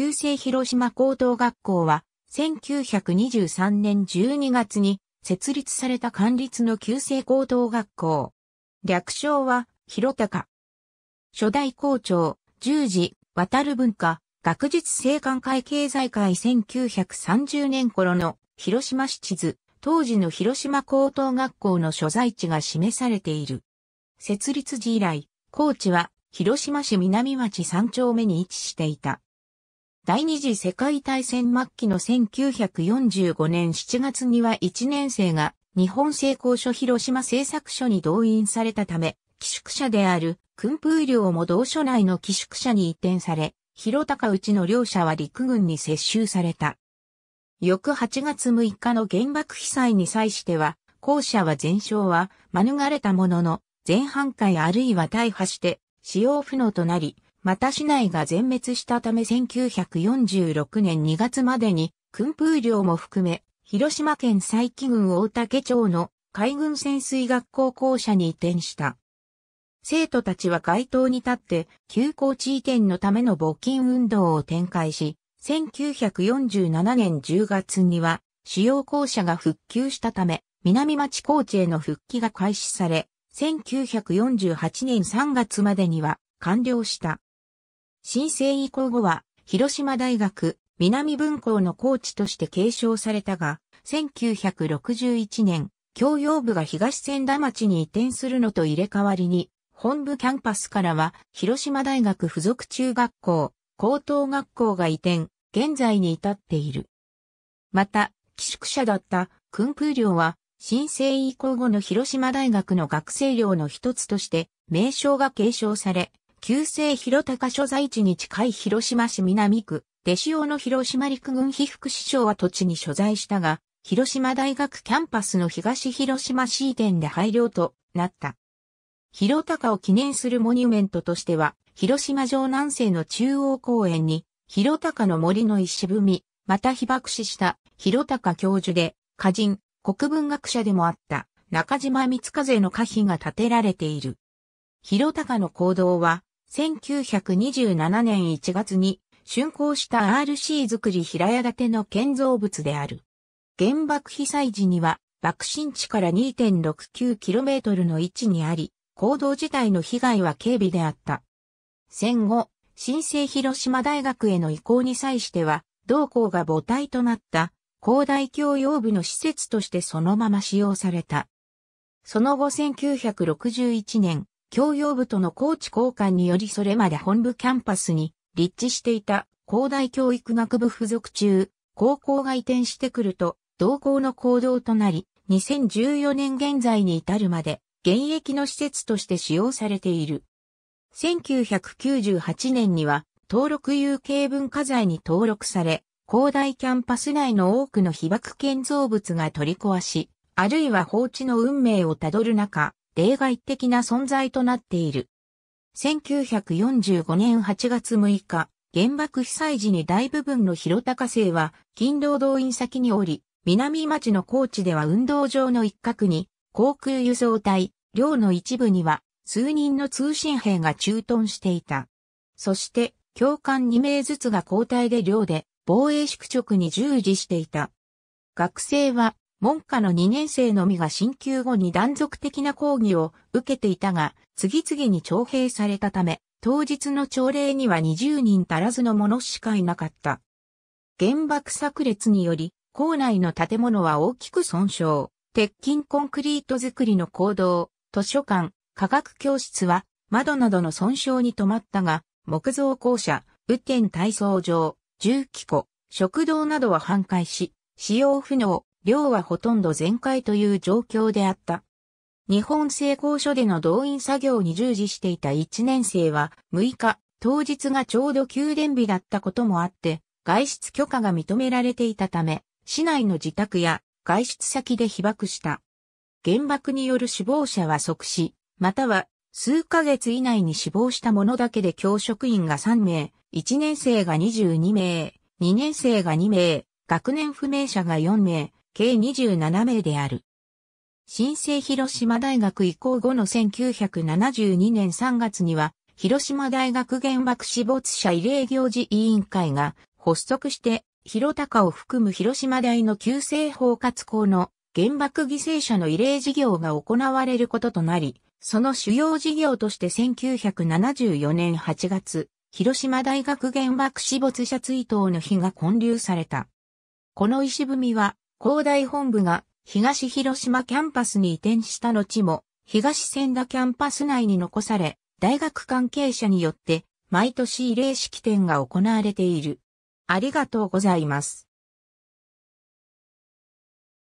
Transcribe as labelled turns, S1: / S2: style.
S1: 旧制広島高等学校は、1923年12月に設立された管立の旧制高等学校。略称は、広高。初代校長、十字、渡る文化、学術生官会経済会1930年頃の広島市地図、当時の広島高等学校の所在地が示されている。設立時以来、高知は広島市南町3丁目に位置していた。第二次世界大戦末期の1945年7月には1年生が日本製鋼所広島製作所に動員されたため、寄宿舎である訓風寮も同所内の寄宿舎に移転され、広高内の両者は陸軍に接収された。翌8月6日の原爆被災に際しては、校舎は全焼は免れたものの、全半壊あるいは大破して使用不能となり、また市内が全滅したため1946年2月までに、訓風量も含め、広島県佐伯郡大竹町の海軍潜水学校校舎に移転した。生徒たちは街頭に立って、休校地移転のための募金運動を展開し、1947年10月には、主要校舎が復旧したため、南町高地への復帰が開始され、1948年3月までには完了した。申請以降後は、広島大学、南分校のコーチとして継承されたが、1961年、教養部が東千田町に移転するのと入れ替わりに、本部キャンパスからは、広島大学附属中学校、高等学校が移転、現在に至っている。また、寄宿舎だった、訓風寮は、新制以降後の広島大学の学生寮の一つとして、名称が継承され、旧制広高所在地に近い広島市南区、弟子用の広島陸軍被服市長は土地に所在したが、広島大学キャンパスの東広島移転で廃寮となった。広高を記念するモニュメントとしては、広島城南西の中央公園に、広高の森の石踏み、また被爆死した広高教授で、歌人、国文学者でもあった中島光風の歌碑が建てられている。広高の行動は、1927年1月に竣工した RC 作り平屋建ての建造物である。原爆被災時には爆心地から 2.69km の位置にあり、行動自体の被害は軽微であった。戦後、新生広島大学への移行に際しては、同校が母体となった広大教養部の施設としてそのまま使用された。その後1961年、教養部とのコーチ交換によりそれまで本部キャンパスに立地していた高大教育学部付属中、高校が移転してくると同校の行動となり、2014年現在に至るまで現役の施設として使用されている。1998年には登録有形文化財に登録され、広大キャンパス内の多くの被爆建造物が取り壊し、あるいは放置の運命をたどる中、例外的な存在となっている。1945年8月6日、原爆被災時に大部分の広高生は勤労動員先におり、南町の高地では運動場の一角に航空輸送隊、寮の一部には数人の通信兵が駐屯していた。そして、教官2名ずつが交代で寮で防衛宿直に従事していた。学生は門下の2年生のみが進級後に断続的な講義を受けていたが、次々に徴兵されたため、当日の朝礼には20人足らずの者しかいなかった。原爆炸裂により、校内の建物は大きく損傷。鉄筋コンクリート作りの行動、図書館、科学教室は窓などの損傷に止まったが、木造校舎、雨天体操場、重機庫、食堂などは半壊し、使用不能、量はほとんど全開という状況であった。日本製鋼所での動員作業に従事していた1年生は6日、当日がちょうど給電日だったこともあって、外出許可が認められていたため、市内の自宅や外出先で被爆した。原爆による死亡者は即死、または数ヶ月以内に死亡した者だけで教職員が3名、1年生が22名、2年生が2名、学年不明者が4名、計27名である。新生広島大学移行後の1972年3月には、広島大学原爆死没者慰霊行事委員会が発足して、広高を含む広島大の旧制包括校の原爆犠牲者の慰霊事業が行われることとなり、その主要事業として1974年8月、広島大学原爆死没者追悼の日が建立された。この石踏みは広大本部が東広島キャンパスに移転した後も、東千田キャンパス内に残され、大学関係者によって毎年慰霊式典が行われている。ありがとうございます。